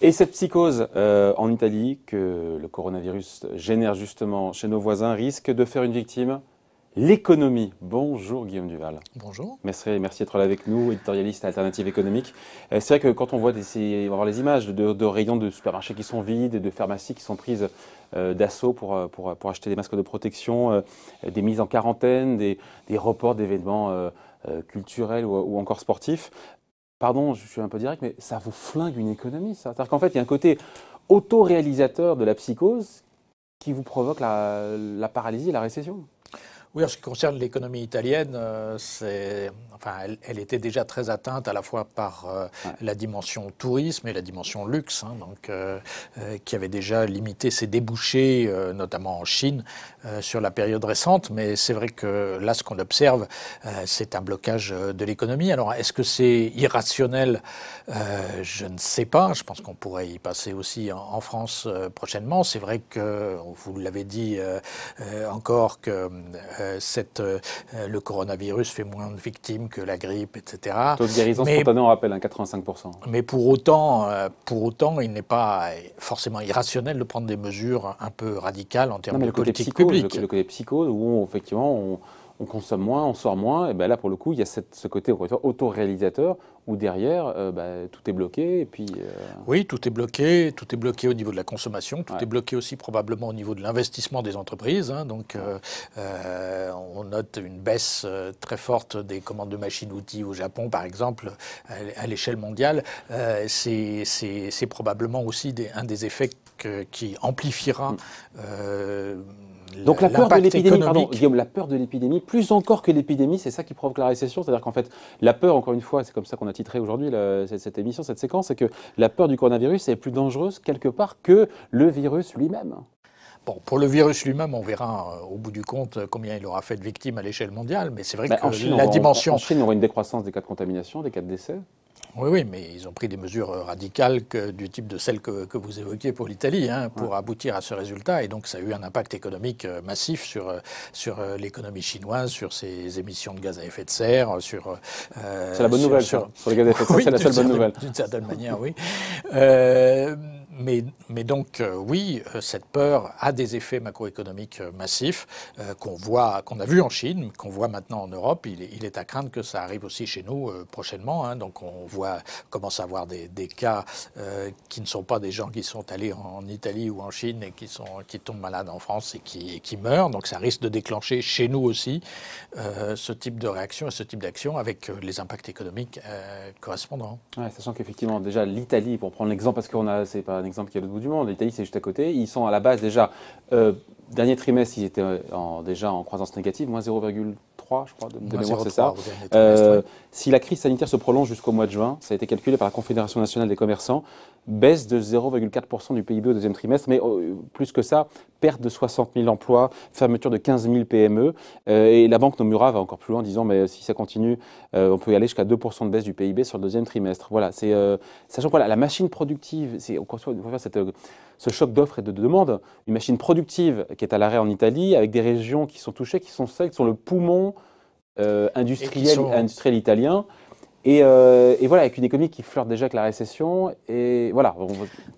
Et cette psychose euh, en Italie que le coronavirus génère justement chez nos voisins risque de faire une victime L'économie. Bonjour Guillaume Duval. Bonjour. Merci, merci d'être là avec nous, éditorialiste Alternative Économique. Euh, c'est vrai que quand on voit les images de, rayons de supermarchés qui sont vides, de pharmacies qui sont prises euh, d'assaut euh, pour, acheter des masques de protection, des mises en quarantaine, des, reports d'événements culturels ou, encore sportifs, pardon, je suis un peu direct, mais ça vous flingue une économie, ça. C'est-à-dire qu'en fait, il y a un côté autoréalisateur de la psychose qui vous provoque la paralysie et la récession. Oui, en ce qui concerne l'économie italienne, euh, enfin, elle, était déjà très atteinte à la fois par euh, la dimension tourisme et la dimension luxe, hein, donc, euh, qui avait déjà limité ses débouchés, notamment en Chine, sur la période récente. Mais c'est vrai que là, ce qu'on observe, c'est un blocage de l'économie. Alors, est-ce que c'est irrationnel Je ne sais pas. Je pense qu'on pourrait y passer aussi en, en France prochainement. C'est vrai que, vous l'avez dit encore, que euh, cette, euh, euh, le coronavirus fait moins de victimes que la grippe, etc. Taux de guérison spontanée, on rappelle, 85%. Hein, mais pour autant, pour autant il n'est pas forcément irrationnel de prendre des mesures un peu radicales en termes de politique publique. Le, côté psycho, où effectivement, on on consomme moins, on sort moins, et ben là pour le coup, il y a ce côté autoréalisateur où derrière, euh, ben, tout est bloqué. Et puis, euh, Oui, tout est bloqué, tout est bloqué au niveau de la consommation, tout est bloqué aussi probablement au niveau de l'investissement des entreprises. Hein. donc euh, on note une baisse très forte des commandes de machines-outils au Japon, par exemple, à l'échelle mondiale. C'est probablement aussi un des effets qui amplifiera. Mm. Donc la peur de l'épidémie, pardon, la peur de l'épidémie, plus encore que l'épidémie, c'est ça qui provoque la récession. C'est-à-dire qu'en fait, la peur, encore une fois, c'est comme ça qu'on a titré aujourd'hui cette, émission, cette séquence, c'est que la peur du coronavirus est plus dangereuse quelque part que le virus lui-même. Bon, pour le virus lui-même, on verra euh, au bout du compte euh, combien il aura fait de victimes à l'échelle mondiale, mais c'est vrai bah, que la dimension. En, Chine, on aura une décroissance des cas de contamination, des cas de décès oui, oui, mais ils ont pris des mesures euh, radicales que, du type de celles que, vous évoquiez pour l'Italie, hein, pour aboutir à ce résultat. Et donc, ça a eu un impact économique euh, massif sur, euh, sur l'économie chinoise, sur ses émissions de gaz à effet de serre, sur. c'est la bonne nouvelle, sur, les gaz à effet de serre, c'est la seule bonne nouvelle. D'une certaine manière, oui. Mais, donc, euh, oui, euh, cette peur a des effets macroéconomiques euh, massifs qu'on voit, qu'on a vu en Chine, qu'on voit maintenant en Europe. Il, est à craindre que ça arrive aussi chez nous prochainement. Hein. Donc, on voit, commence à avoir des, cas qui ne sont pas des gens qui sont allés en, Italie ou en Chine et qui, sont, qui tombent malades en France et qui, qui meurent. Donc, ça risque de déclencher chez nous aussi ce type de réaction et ce type d'action avec les impacts économiques correspondants. Ouais, sachant qu'effectivement, déjà, l'Italie, pour prendre l'exemple, parce qu'on a, c'est exemple qui est à bout du monde. L'Italie, c'est juste à côté. Ils sont à la base déjà. Euh, dernier trimestre, ils étaient déjà en croissance négative, moins 0,3 je crois, de, c'est ça. Euh, si la crise sanitaire se prolonge jusqu'au mois de juin, ça a été calculé par la Confédération nationale des commerçants, baisse de 0,4% du PIB au deuxième trimestre, mais oh, plus que ça, perte de 60 000 emplois, fermeture de 15 000 PME. et la Banque Nomura va encore plus loin en disant, mais si ça continue, euh, on peut y aller jusqu'à 2% de baisse du PIB sur le deuxième trimestre. Voilà, euh, sachant que la machine productive, c'est on faire ce choc d'offres et de, demandes, une machine productive qui est à l'arrêt en Italie, avec des régions qui sont touchées, qui sont celles qui sont le poumon euh, industriel, italien. Euh, et, voilà, avec une économie qui flirte déjà avec la récession. Et voilà,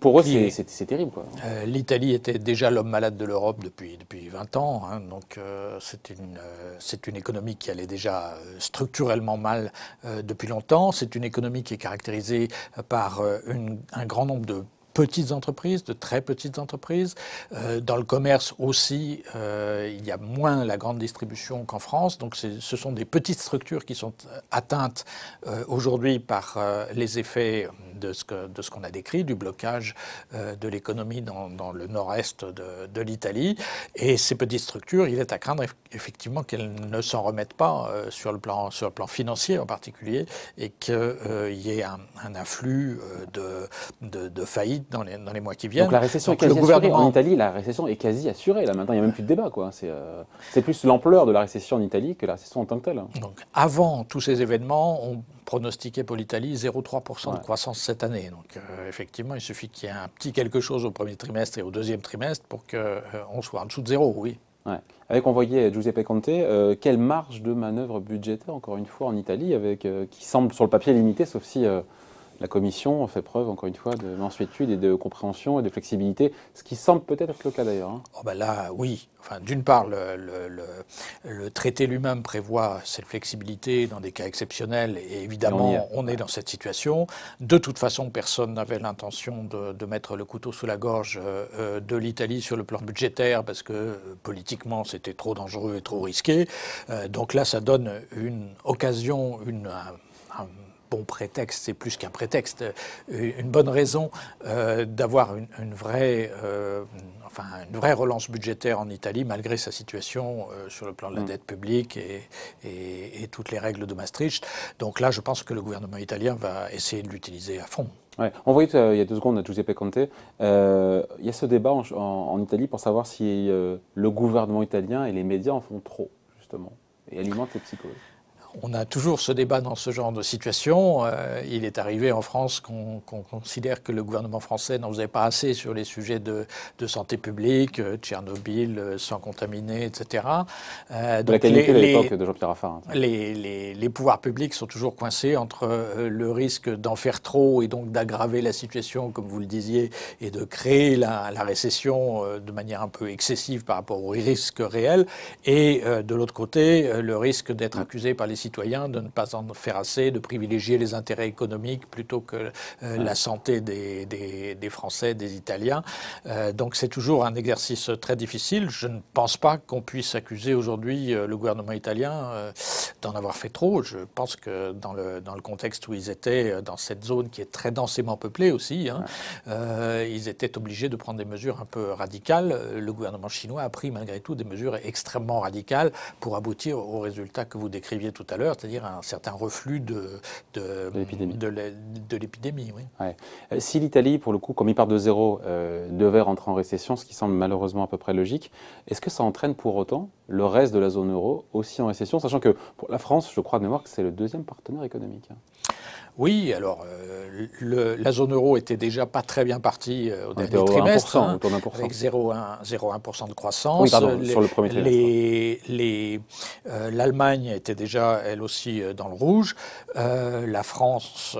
pour eux, c'est terrible. Euh, L'Italie était déjà l'homme malade de l'Europe depuis, depuis 20 ans. Hein. donc, euh, c'est une, une, économie qui allait déjà structurellement mal depuis longtemps. C'est une économie qui est caractérisée par un grand nombre de petites entreprises, de très petites entreprises. Euh, dans le commerce aussi, euh, il y a moins la grande distribution qu'en France. Donc ce sont des petites structures qui sont euh, atteintes aujourd'hui par les effets de ce qu'on a décrit, du blocage de l'économie dans, dans, le nord-est de, de l'Italie. Et ces petites structures, il est à craindre effectivement qu'elles ne s'en remettent pas sur, le plan, sur le plan financier en particulier et qu'il y ait un, un afflux de, de, de faillites dans les, mois qui viennent. Donc la récession En Italie, la récession est quasi assurée. Là maintenant, il n'y a même plus de débat. Euh, c'est, plus l'ampleur de la récession en Italie que la récession en tant que telle. Hein. Donc avant tous ces événements, on pronostiquait pour l'Italie 0,3% de croissance cette année. Donc euh, effectivement, il suffit qu'il y ait un petit quelque chose au premier trimestre et au deuxième trimestre pour qu'on euh, soit en dessous de zéro, oui. Avec, on voyait Giuseppe Conte, quelle marge de manœuvre budgétaire, encore une fois, en Italie, avec, qui semble sur le papier limitée, sauf si la Commission fait preuve, encore une fois, de mansuétude et de compréhension et de flexibilité, ce qui semble peut-être être le cas d'ailleurs. Hein. Oh, ben là, oui. Enfin, D'une part, le, traité lui-même prévoit cette flexibilité dans des cas exceptionnels, et évidemment, on, est dans cette situation. De toute façon, personne n'avait l'intention de, mettre le couteau sous la gorge euh, euh, de l'Italie sur le plan budgétaire, parce que euh, politiquement, c'était trop dangereux et trop risqué. donc là, ça donne une occasion, une, un bon prétexte, c'est plus qu'un prétexte, euh, une bonne raison euh, d'avoir une, vraie, euh, enfin, une vraie relance budgétaire en Italie, malgré sa situation sur le plan de la mm. dette publique et, et, toutes les règles de Maastricht. Donc là, je pense que le gouvernement italien va essayer de l'utiliser à fond. Ouais. On voyait il y a deux secondes à Giuseppe Conte, il y a ce débat en, Italie pour savoir si le gouvernement italien et les médias en font trop, justement, et alimentent les psychoses on a toujours ce débat dans ce genre de situation. Euh, il est arrivé en France qu'on considère que le gouvernement français n'en faisait pas assez sur les sujets de, santé publique, euh, Tchernobyl, euh, sans contaminer, etc. donc la les, l'époque de Jean-Pierre hein, Les, pouvoirs publics sont toujours coincés entre le risque d'en faire trop et donc d'aggraver la situation, comme vous le disiez, et de créer la, la récession de manière un peu excessive par rapport aux risques réels, et de l'autre côté, le risque d'être mm. accusé par les citoyens de ne pas en faire assez, de privilégier les intérêts économiques plutôt que euh, la santé des, Français, des Italiens. Euh, donc c'est toujours un exercice très difficile. Je ne pense pas qu'on puisse accuser aujourd'hui euh, le gouvernement italien d'en avoir fait trop. Je pense que dans le, dans le contexte où ils étaient, dans cette zone qui est très densément peuplée aussi, hein, ils étaient obligés de prendre des mesures un peu radicales. Le gouvernement chinois a pris malgré tout des mesures extrêmement radicales pour aboutir aux résultats que vous décriviez tout à l'heure c'est-à-dire un certain reflux de, de, l'épidémie. Oui. Euh, si l'Italie, pour le coup, comme il part de zéro, euh, devait rentrer en récession, ce qui semble malheureusement à peu près logique, est-ce que ça entraîne pour autant le reste de la zone euro aussi en récession, sachant que pour la France, je crois de mémoire que c'est le deuxième partenaire économique hein. Oui, alors euh, la zone euro était déjà pas très bien partie euh, au dernier trimestre, hein, avec 0,1% de croissance. Oui, pardon, les, sur le premier trimestre. Euh, L'Allemagne était déjà elle aussi dans le rouge, la France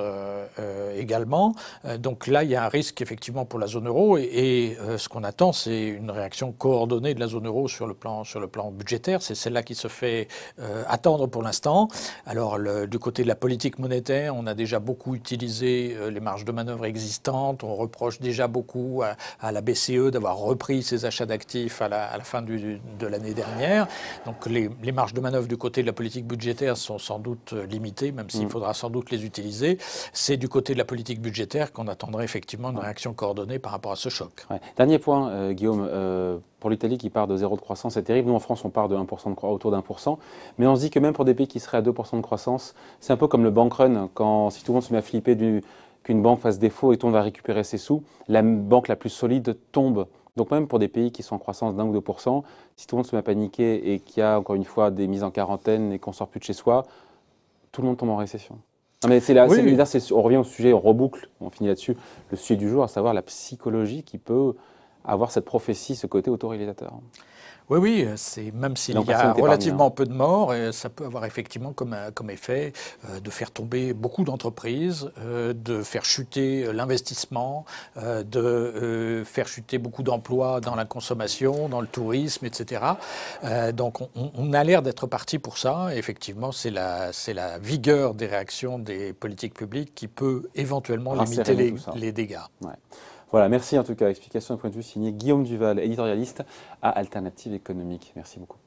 également. donc là, il y a un risque effectivement pour la zone euro, et, ce qu'on attend, c'est une réaction coordonnée de la zone euro sur le plan sur le plan budgétaire. C'est celle-là qui se fait attendre pour l'instant. Alors du côté de la politique monétaire on a déjà beaucoup utilisé euh, les marges de manœuvre existantes, on reproche déjà beaucoup à, la BCE d'avoir repris ses achats d'actifs à, la, fin de l'année dernière. Donc les, marges de manœuvre du côté de la politique budgétaire sont sans doute euh, limitées, même s'il mm. faudra sans doute les utiliser. C'est du côté de la politique budgétaire qu'on attendrait effectivement une réaction coordonnée par rapport à ce choc. Dernier point, euh, Guillaume. pour l'Italie qui part de zéro de croissance, c'est terrible. Nous, en France, on part de 1% de croissance, autour d'un pour Mais on se dit que même pour des pays qui seraient à 2% de croissance, c'est un peu comme le bank run quand si tout le monde se met à flipper du, qu'une banque fasse défaut et qu'on va récupérer ses sous, la banque la plus solide tombe. Donc même pour des pays qui sont en croissance d'un ou deux cent si tout le monde se met à paniquer et qu'il y a encore une fois des mises en quarantaine et qu'on sort plus de chez soi, tout le monde tombe en récession. mais c'est là, on revient au sujet, on reboucle, on finit là-dessus, le sujet du jour, à savoir la psychologie qui peut avoir cette prophétie, ce côté autoréalisateur. Oui, oui, c'est même s'il y a relativement peu de morts, euh, ça peut avoir effectivement comme, euh, comme effet euh, de faire tomber beaucoup d'entreprises, de faire chuter l'investissement, de faire chuter beaucoup d'emplois dans la consommation, dans le tourisme, etc. donc on, a l'air d'être parti pour ça. Et effectivement, c'est la, la vigueur des réactions des politiques publiques qui peut éventuellement limiter les, dégâts. Voilà, merci en tout cas. Explication d'un point de vue signé Guillaume Duval, éditorialiste à Alternative Économique. Merci beaucoup.